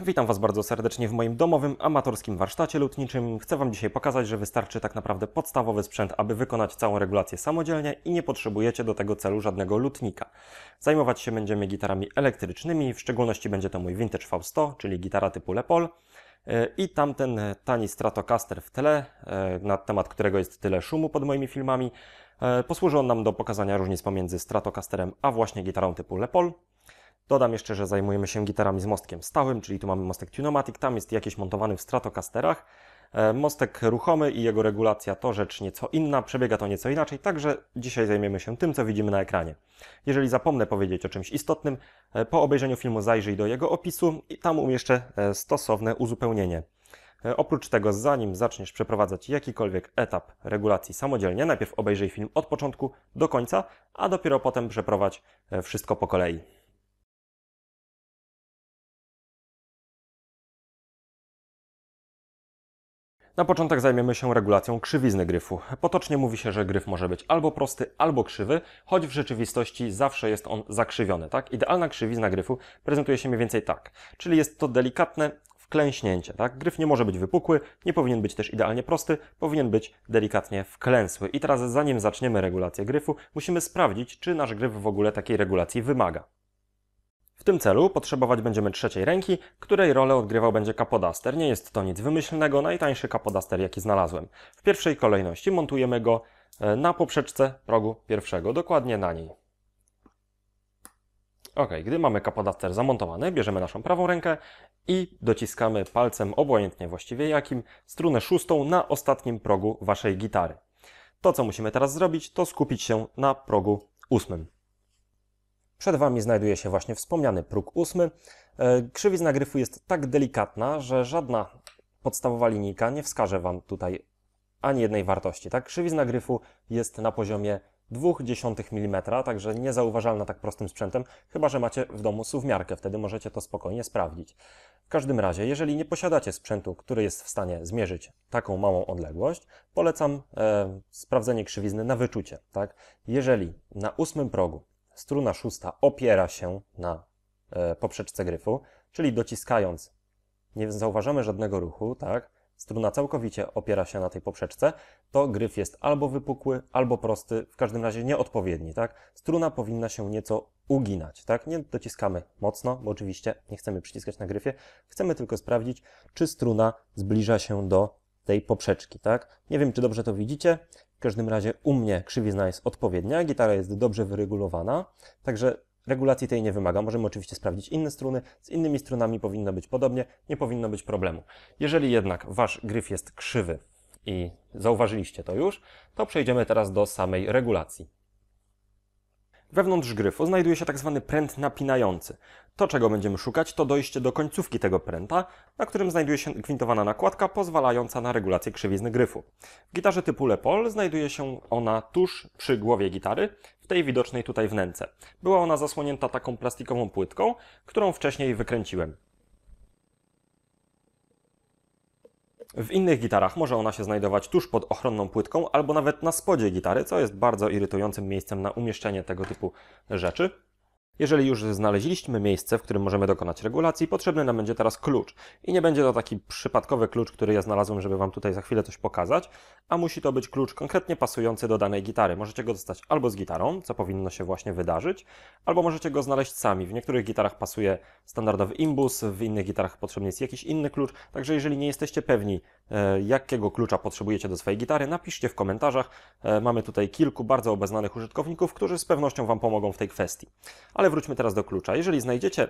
Witam Was bardzo serdecznie w moim domowym, amatorskim warsztacie lutniczym. Chcę Wam dzisiaj pokazać, że wystarczy tak naprawdę podstawowy sprzęt, aby wykonać całą regulację samodzielnie i nie potrzebujecie do tego celu żadnego lutnika. Zajmować się będziemy gitarami elektrycznymi, w szczególności będzie to mój Vintage V100, czyli gitara typu Lepol e, i tamten tani Stratocaster w tle, e, na temat którego jest tyle szumu pod moimi filmami. E, posłuży on nam do pokazania różnic pomiędzy Stratocasterem a właśnie gitarą typu Lepol. Dodam jeszcze, że zajmujemy się gitarami z mostkiem stałym, czyli tu mamy mostek Tunomatic, tam jest jakiś montowany w Stratocasterach. E, mostek ruchomy i jego regulacja to rzecz nieco inna, przebiega to nieco inaczej, także dzisiaj zajmiemy się tym, co widzimy na ekranie. Jeżeli zapomnę powiedzieć o czymś istotnym, e, po obejrzeniu filmu zajrzyj do jego opisu i tam umieszczę e, stosowne uzupełnienie. Oprócz tego, zanim zaczniesz przeprowadzać jakikolwiek etap regulacji samodzielnie, najpierw obejrzyj film od początku do końca, a dopiero potem przeprowadź wszystko po kolei. Na początek zajmiemy się regulacją krzywizny gryfu. Potocznie mówi się, że gryf może być albo prosty, albo krzywy, choć w rzeczywistości zawsze jest on zakrzywiony, tak? Idealna krzywizna gryfu prezentuje się mniej więcej tak, czyli jest to delikatne wklęśnięcie, tak? Gryf nie może być wypukły, nie powinien być też idealnie prosty, powinien być delikatnie wklęsły. I teraz zanim zaczniemy regulację gryfu, musimy sprawdzić, czy nasz gryf w ogóle takiej regulacji wymaga. W tym celu potrzebować będziemy trzeciej ręki, której rolę odgrywał będzie kapodaster. Nie jest to nic wymyślnego, najtańszy kapodaster jaki znalazłem. W pierwszej kolejności montujemy go e, na poprzeczce progu pierwszego, dokładnie na niej. Ok, gdy mamy kapodaster zamontowany, bierzemy naszą prawą rękę i dociskamy palcem, obojętnie właściwie jakim, strunę szóstą na ostatnim progu waszej gitary. To, co musimy teraz zrobić, to skupić się na progu ósmym. Przed Wami znajduje się właśnie wspomniany próg ósmy. E, Krzywizna gryfu jest tak delikatna, że żadna podstawowa linijka nie wskaże Wam tutaj ani jednej wartości. Tak? Krzywizna gryfu jest na poziomie 0,2 mm, także niezauważalna tak prostym sprzętem, chyba że macie w domu suwmiarkę, wtedy możecie to spokojnie sprawdzić. W każdym razie, jeżeli nie posiadacie sprzętu, który jest w stanie zmierzyć taką małą odległość, polecam e, sprawdzenie krzywizny na wyczucie. Tak? Jeżeli na ósmym progu struna szósta opiera się na e, poprzeczce gryfu, czyli dociskając nie zauważamy żadnego ruchu, tak? Struna całkowicie opiera się na tej poprzeczce, to gryf jest albo wypukły, albo prosty, w każdym razie nieodpowiedni, tak? Struna powinna się nieco uginać, tak? Nie dociskamy mocno, bo oczywiście nie chcemy przyciskać na gryfie, chcemy tylko sprawdzić, czy struna zbliża się do tej poprzeczki, tak? Nie wiem, czy dobrze to widzicie. W każdym razie u mnie krzywizna jest odpowiednia, gitara jest dobrze wyregulowana, także regulacji tej nie wymaga. Możemy oczywiście sprawdzić inne struny, z innymi strunami powinno być podobnie, nie powinno być problemu. Jeżeli jednak Wasz gryf jest krzywy i zauważyliście to już, to przejdziemy teraz do samej regulacji. Wewnątrz gryfu znajduje się tzw. Tak pręt napinający. To, czego będziemy szukać, to dojście do końcówki tego pręta, na którym znajduje się gwintowana nakładka pozwalająca na regulację krzywizny gryfu. W gitarze typu Lepol znajduje się ona tuż przy głowie gitary, w tej widocznej tutaj wnęce. Była ona zasłonięta taką plastikową płytką, którą wcześniej wykręciłem. W innych gitarach może ona się znajdować tuż pod ochronną płytką albo nawet na spodzie gitary, co jest bardzo irytującym miejscem na umieszczenie tego typu rzeczy. Jeżeli już znaleźliśmy miejsce, w którym możemy dokonać regulacji, potrzebny nam będzie teraz klucz. I nie będzie to taki przypadkowy klucz, który ja znalazłem, żeby Wam tutaj za chwilę coś pokazać, a musi to być klucz konkretnie pasujący do danej gitary. Możecie go dostać albo z gitarą, co powinno się właśnie wydarzyć, albo możecie go znaleźć sami. W niektórych gitarach pasuje standardowy imbus, w innych gitarach potrzebny jest jakiś inny klucz, także jeżeli nie jesteście pewni, e, jakiego klucza potrzebujecie do swojej gitary, napiszcie w komentarzach. E, mamy tutaj kilku bardzo obeznanych użytkowników, którzy z pewnością Wam pomogą w tej kwestii. Ale wróćmy teraz do klucza. Jeżeli znajdziecie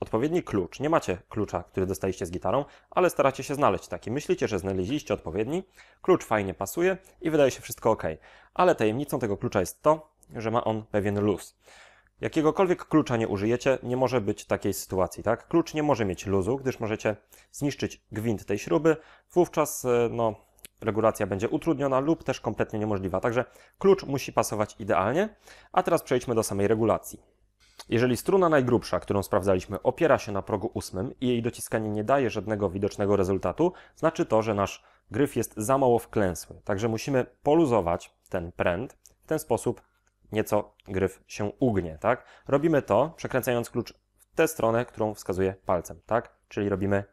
odpowiedni klucz, nie macie klucza, który dostaliście z gitarą, ale staracie się znaleźć taki, myślicie, że znaleźliście odpowiedni, klucz fajnie pasuje i wydaje się wszystko ok. Ale tajemnicą tego klucza jest to, że ma on pewien luz. Jakiegokolwiek klucza nie użyjecie, nie może być takiej sytuacji, tak? Klucz nie może mieć luzu, gdyż możecie zniszczyć gwint tej śruby, wówczas e, no, regulacja będzie utrudniona lub też kompletnie niemożliwa. Także klucz musi pasować idealnie. A teraz przejdźmy do samej regulacji. Jeżeli struna najgrubsza, którą sprawdzaliśmy, opiera się na progu ósmym i jej dociskanie nie daje żadnego widocznego rezultatu, znaczy to, że nasz gryf jest za mało wklęsły. Także musimy poluzować ten pręt. W ten sposób nieco gryf się ugnie. Tak? Robimy to przekręcając klucz w tę stronę, którą wskazuje palcem. Tak? Czyli robimy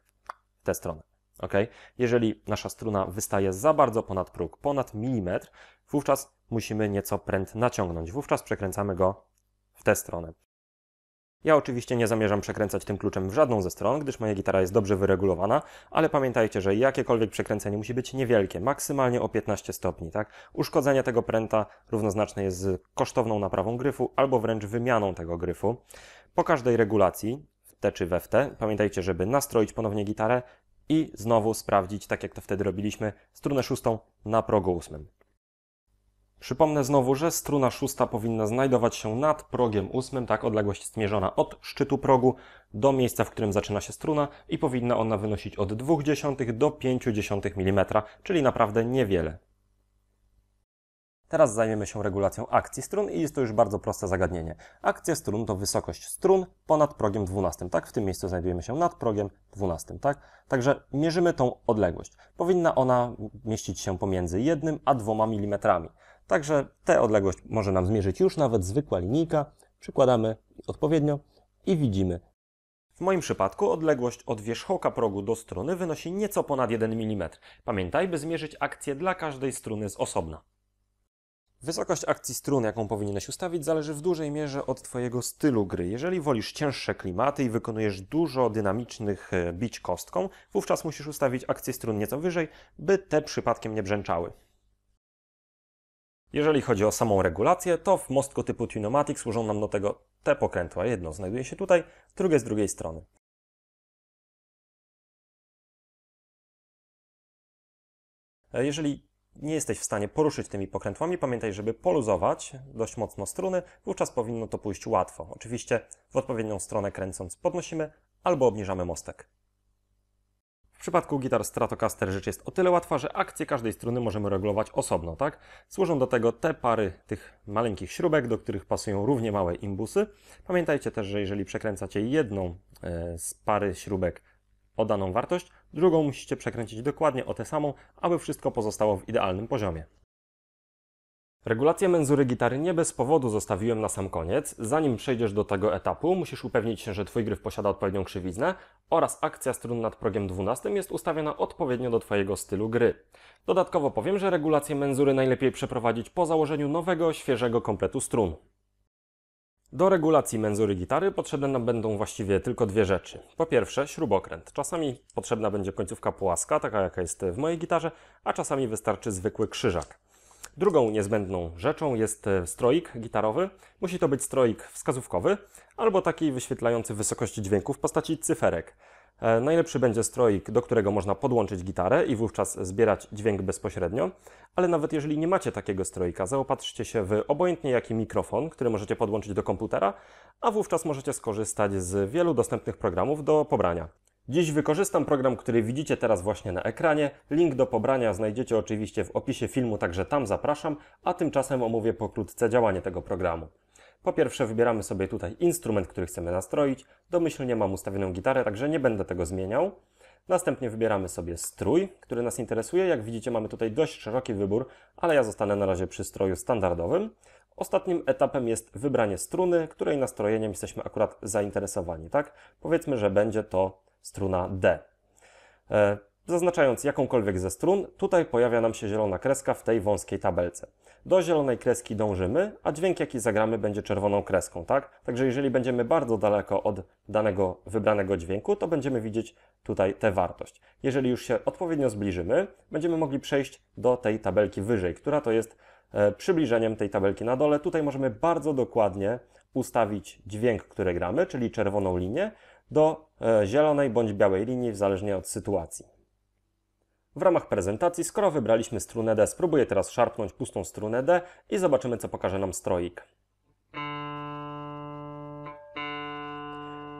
w tę stronę. Ok? Jeżeli nasza struna wystaje za bardzo ponad próg, ponad milimetr, wówczas musimy nieco pręt naciągnąć. Wówczas przekręcamy go w tę stronę. Ja oczywiście nie zamierzam przekręcać tym kluczem w żadną ze stron, gdyż moja gitara jest dobrze wyregulowana, ale pamiętajcie, że jakiekolwiek przekręcenie musi być niewielkie, maksymalnie o 15 stopni. Tak? Uszkodzenie tego pręta równoznaczne jest z kosztowną naprawą gryfu albo wręcz wymianą tego gryfu. Po każdej regulacji, w te czy we w te, pamiętajcie, żeby nastroić ponownie gitarę i znowu sprawdzić, tak jak to wtedy robiliśmy, strunę szóstą na progu ósmym. Przypomnę znowu, że struna szósta powinna znajdować się nad progiem ósmym, tak odległość jest mierzona od szczytu progu do miejsca, w którym zaczyna się struna i powinna ona wynosić od 0,2 do 0,5 mm, czyli naprawdę niewiele. Teraz zajmiemy się regulacją akcji strun i jest to już bardzo proste zagadnienie. Akcja strun to wysokość strun ponad progiem 12, tak? W tym miejscu znajdujemy się nad progiem 12, tak? Także mierzymy tą odległość. Powinna ona mieścić się pomiędzy 1 a 2 mm. Także tę odległość może nam zmierzyć już nawet zwykła linijka. Przykładamy odpowiednio i widzimy. W moim przypadku odległość od wierzchołka progu do strony wynosi nieco ponad 1 mm. Pamiętaj, by zmierzyć akcję dla każdej struny z osobna. Wysokość akcji strun, jaką powinieneś ustawić, zależy w dużej mierze od Twojego stylu gry. Jeżeli wolisz cięższe klimaty i wykonujesz dużo dynamicznych e, bić kostką, wówczas musisz ustawić akcję strun nieco wyżej, by te przypadkiem nie brzęczały. Jeżeli chodzi o samą regulację, to w mostku typu Tunomatic służą nam do tego te pokrętła. Jedno znajduje się tutaj, drugie z drugiej strony. E, jeżeli nie jesteś w stanie poruszyć tymi pokrętłami, pamiętaj, żeby poluzować dość mocno struny, wówczas powinno to pójść łatwo. Oczywiście w odpowiednią stronę kręcąc podnosimy albo obniżamy mostek. W przypadku gitar Stratocaster rzecz jest o tyle łatwa, że akcję każdej struny możemy regulować osobno, tak? Służą do tego te pary tych maleńkich śrubek, do których pasują równie małe imbusy. Pamiętajcie też, że jeżeli przekręcacie jedną e, z pary śrubek o daną wartość, drugą musicie przekręcić dokładnie o tę samą, aby wszystko pozostało w idealnym poziomie. Regulację menzury gitary nie bez powodu zostawiłem na sam koniec. Zanim przejdziesz do tego etapu, musisz upewnić się, że Twój gryf posiada odpowiednią krzywiznę oraz akcja strun nad progiem 12 jest ustawiona odpowiednio do Twojego stylu gry. Dodatkowo powiem, że regulację menzury najlepiej przeprowadzić po założeniu nowego, świeżego kompletu strun. Do regulacji menzury gitary potrzebne nam będą właściwie tylko dwie rzeczy. Po pierwsze śrubokręt. Czasami potrzebna będzie końcówka płaska, taka jaka jest w mojej gitarze, a czasami wystarczy zwykły krzyżak. Drugą niezbędną rzeczą jest e, stroik gitarowy. Musi to być stroik wskazówkowy albo taki wyświetlający wysokość dźwięku w postaci cyferek. E, najlepszy będzie stroik, do którego można podłączyć gitarę i wówczas zbierać dźwięk bezpośrednio, ale nawet jeżeli nie macie takiego stroika, zaopatrzcie się w obojętnie jaki mikrofon, który możecie podłączyć do komputera, a wówczas możecie skorzystać z wielu dostępnych programów do pobrania. Dziś wykorzystam program, który widzicie teraz właśnie na ekranie. Link do pobrania znajdziecie oczywiście w opisie filmu, także tam zapraszam, a tymczasem omówię pokrótce działanie tego programu. Po pierwsze wybieramy sobie tutaj instrument, który chcemy nastroić. Domyślnie mam ustawioną gitarę, także nie będę tego zmieniał. Następnie wybieramy sobie strój, który nas interesuje. Jak widzicie mamy tutaj dość szeroki wybór, ale ja zostanę na razie przy stroju standardowym. Ostatnim etapem jest wybranie struny, której nastrojeniem jesteśmy akurat zainteresowani. Tak? Powiedzmy, że będzie to struna D. E, zaznaczając jakąkolwiek ze strun, tutaj pojawia nam się zielona kreska w tej wąskiej tabelce. Do zielonej kreski dążymy, a dźwięk jaki zagramy będzie czerwoną kreską, tak? Także jeżeli będziemy bardzo daleko od danego wybranego dźwięku, to będziemy widzieć tutaj tę wartość. Jeżeli już się odpowiednio zbliżymy, będziemy mogli przejść do tej tabelki wyżej, która to jest e, przybliżeniem tej tabelki na dole. Tutaj możemy bardzo dokładnie ustawić dźwięk, który gramy, czyli czerwoną linię do e, zielonej bądź białej linii, w zależnie od sytuacji. W ramach prezentacji, skoro wybraliśmy strunę D, spróbuję teraz szarpnąć pustą strunę D i zobaczymy, co pokaże nam stroik.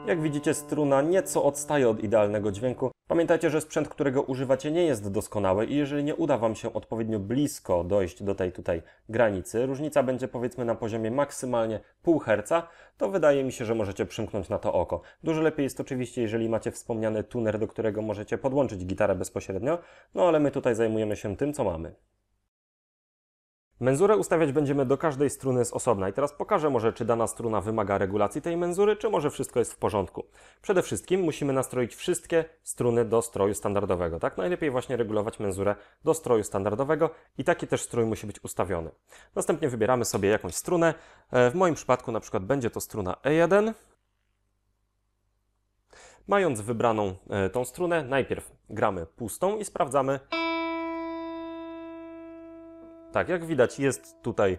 Jak widzicie, struna nieco odstaje od idealnego dźwięku, Pamiętajcie, że sprzęt, którego używacie nie jest doskonały i jeżeli nie uda Wam się odpowiednio blisko dojść do tej tutaj granicy, różnica będzie powiedzmy na poziomie maksymalnie pół Hz, to wydaje mi się, że możecie przymknąć na to oko. Dużo lepiej jest oczywiście, jeżeli macie wspomniany tuner, do którego możecie podłączyć gitarę bezpośrednio, no ale my tutaj zajmujemy się tym, co mamy. Menzurę ustawiać będziemy do każdej struny z osobna i teraz pokażę może, czy dana struna wymaga regulacji tej menzury, czy może wszystko jest w porządku. Przede wszystkim musimy nastroić wszystkie struny do stroju standardowego, tak? Najlepiej właśnie regulować menzurę do stroju standardowego i taki też strój musi być ustawiony. Następnie wybieramy sobie jakąś strunę. E, w moim przypadku na przykład będzie to struna E1. Mając wybraną e, tą strunę, najpierw gramy pustą i sprawdzamy... Tak, jak widać jest tutaj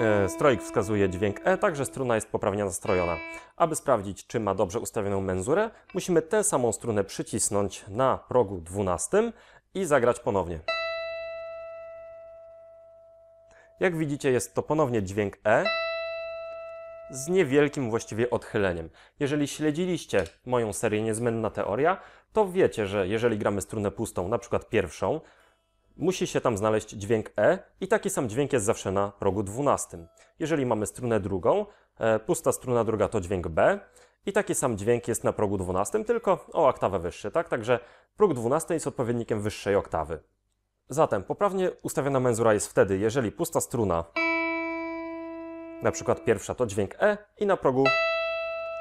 e, strojk wskazuje dźwięk E, także struna jest poprawnie nastrojona. Aby sprawdzić, czy ma dobrze ustawioną menzurę, musimy tę samą strunę przycisnąć na progu 12 i zagrać ponownie. Jak widzicie jest to ponownie dźwięk E z niewielkim właściwie odchyleniem. Jeżeli śledziliście moją serię Niezmienna Teoria, to wiecie, że jeżeli gramy strunę pustą, na przykład pierwszą, musi się tam znaleźć dźwięk E i taki sam dźwięk jest zawsze na progu dwunastym. Jeżeli mamy strunę drugą, e, pusta struna druga to dźwięk B i taki sam dźwięk jest na progu dwunastym, tylko o oktawę wyższy, tak? Także próg dwunasty jest odpowiednikiem wyższej oktawy. Zatem poprawnie ustawiona menzura jest wtedy, jeżeli pusta struna, na przykład pierwsza to dźwięk E i na progu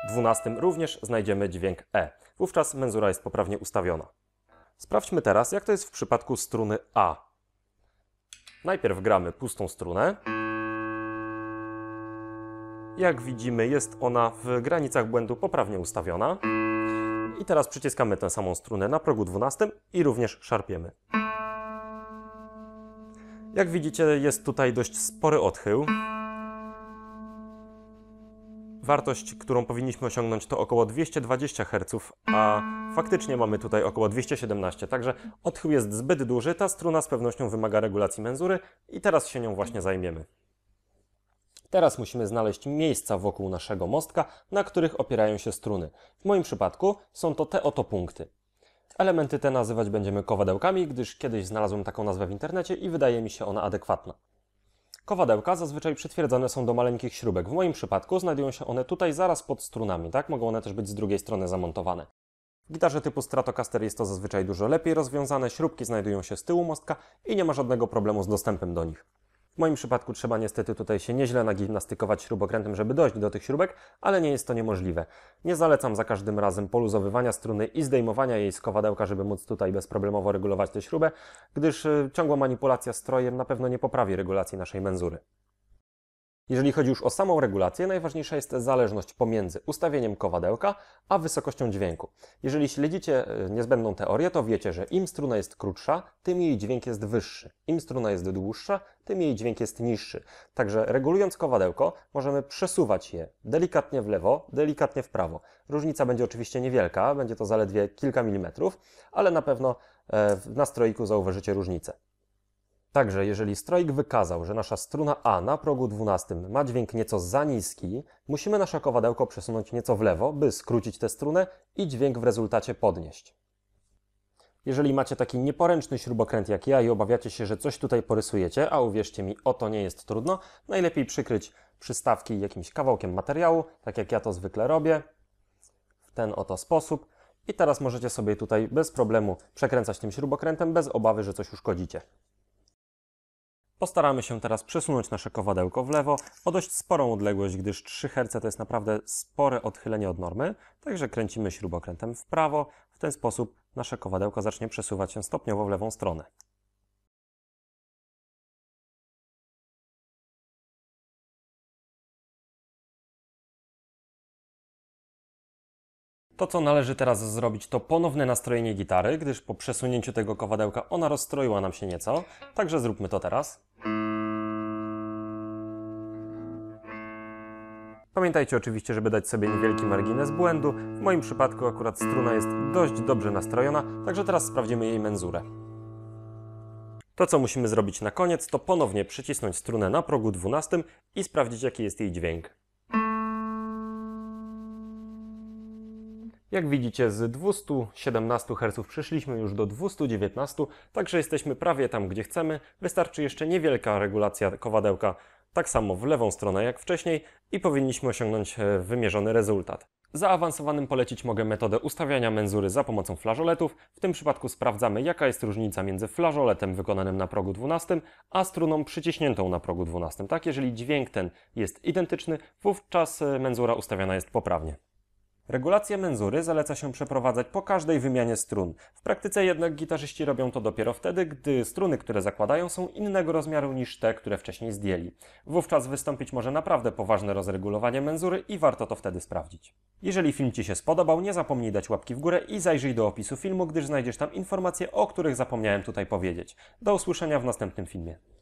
dwunastym również znajdziemy dźwięk E. Wówczas menzura jest poprawnie ustawiona. Sprawdźmy teraz, jak to jest w przypadku struny A. Najpierw gramy pustą strunę. Jak widzimy, jest ona w granicach błędu poprawnie ustawiona. I teraz przyciskamy tę samą strunę na progu 12 i również szarpiemy. Jak widzicie, jest tutaj dość spory odchył. Wartość, którą powinniśmy osiągnąć to około 220 Hz, a faktycznie mamy tutaj około 217, także odchył jest zbyt duży, ta struna z pewnością wymaga regulacji menzury i teraz się nią właśnie zajmiemy. Teraz musimy znaleźć miejsca wokół naszego mostka, na których opierają się struny. W moim przypadku są to te oto punkty. Elementy te nazywać będziemy kowadełkami, gdyż kiedyś znalazłem taką nazwę w internecie i wydaje mi się ona adekwatna. Kowadełka zazwyczaj przytwierdzane są do maleńkich śrubek. W moim przypadku znajdują się one tutaj zaraz pod strunami, tak? Mogą one też być z drugiej strony zamontowane. W gitarze typu Stratocaster jest to zazwyczaj dużo lepiej rozwiązane, śrubki znajdują się z tyłu mostka i nie ma żadnego problemu z dostępem do nich. W moim przypadku trzeba niestety tutaj się nieźle nagimnastykować śrubokrętem, żeby dojść do tych śrubek, ale nie jest to niemożliwe. Nie zalecam za każdym razem poluzowywania struny i zdejmowania jej z kowadełka, żeby móc tutaj bezproblemowo regulować tę śrubę, gdyż y, ciągła manipulacja strojem na pewno nie poprawi regulacji naszej menzury. Jeżeli chodzi już o samą regulację, najważniejsza jest zależność pomiędzy ustawieniem kowadełka a wysokością dźwięku. Jeżeli śledzicie e, niezbędną teorię, to wiecie, że im struna jest krótsza, tym jej dźwięk jest wyższy. Im struna jest dłuższa, tym jej dźwięk jest niższy. Także regulując kowadełko, możemy przesuwać je delikatnie w lewo, delikatnie w prawo. Różnica będzie oczywiście niewielka, będzie to zaledwie kilka milimetrów, ale na pewno e, w nastroiku zauważycie różnicę. Także jeżeli stroik wykazał, że nasza struna A na progu 12 ma dźwięk nieco za niski, musimy nasze kowadełko przesunąć nieco w lewo, by skrócić tę strunę i dźwięk w rezultacie podnieść. Jeżeli macie taki nieporęczny śrubokręt jak ja i obawiacie się, że coś tutaj porysujecie, a uwierzcie mi, o to nie jest trudno, najlepiej przykryć przystawki jakimś kawałkiem materiału, tak jak ja to zwykle robię, w ten oto sposób. I teraz możecie sobie tutaj bez problemu przekręcać tym śrubokrętem bez obawy, że coś uszkodzicie. Postaramy się teraz przesunąć nasze kowadełko w lewo o dość sporą odległość, gdyż 3 Hz to jest naprawdę spore odchylenie od normy, także kręcimy śrubokrętem w prawo. W ten sposób nasze kowadełko zacznie przesuwać się stopniowo w lewą stronę. To, co należy teraz zrobić, to ponowne nastrojenie gitary, gdyż po przesunięciu tego kowadełka ona rozstroiła nam się nieco, także zróbmy to teraz. Pamiętajcie oczywiście, żeby dać sobie niewielki margines błędu. W moim przypadku akurat struna jest dość dobrze nastrojona, także teraz sprawdzimy jej menzurę. To, co musimy zrobić na koniec, to ponownie przycisnąć strunę na progu 12 i sprawdzić, jaki jest jej dźwięk. Jak widzicie z 217 Hz przeszliśmy już do 219, także jesteśmy prawie tam gdzie chcemy. Wystarczy jeszcze niewielka regulacja kowadełka tak samo w lewą stronę jak wcześniej i powinniśmy osiągnąć e, wymierzony rezultat. Zaawansowanym polecić mogę metodę ustawiania menzury za pomocą flażoletów. W tym przypadku sprawdzamy jaka jest różnica między flażoletem wykonanym na progu 12 a struną przyciśniętą na progu 12. Tak, jeżeli dźwięk ten jest identyczny, wówczas e, menzura ustawiana jest poprawnie. Regulację menzury zaleca się przeprowadzać po każdej wymianie strun. W praktyce jednak gitarzyści robią to dopiero wtedy, gdy struny, które zakładają są innego rozmiaru niż te, które wcześniej zdjęli. Wówczas wystąpić może naprawdę poważne rozregulowanie menzury i warto to wtedy sprawdzić. Jeżeli film Ci się spodobał, nie zapomnij dać łapki w górę i zajrzyj do opisu filmu, gdyż znajdziesz tam informacje, o których zapomniałem tutaj powiedzieć. Do usłyszenia w następnym filmie.